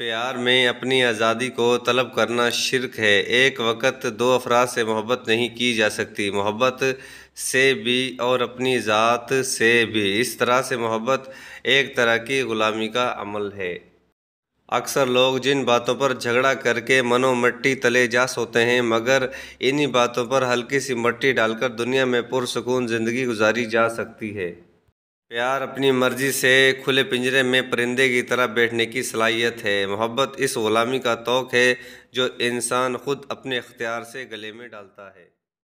प्यार में अपनी आज़ादी को तलब करना शिरक है एक वक्त दो अफराद से मोहब्बत नहीं की जा सकती मोहब्बत से भी और अपनी ज़ात से भी इस तरह से मोहब्बत एक तरह की ग़ुलामी का अमल है अक्सर लोग जिन बातों पर झगड़ा करके मनो मट्टी तले जा सोते हैं मगर इन्हीं बातों पर हल्की सी मट्टी डालकर दुनिया में पुरसकून ज़िंदगी गुजारी जा सकती है प्यार अपनी मर्जी से खुले पिंजरे में परिंदे की तरह बैठने की सलाहियत है मोहब्बत इस ग़ुलामी का तोक़ है जो इंसान ख़ुद अपने अख्तियार से गले में डालता है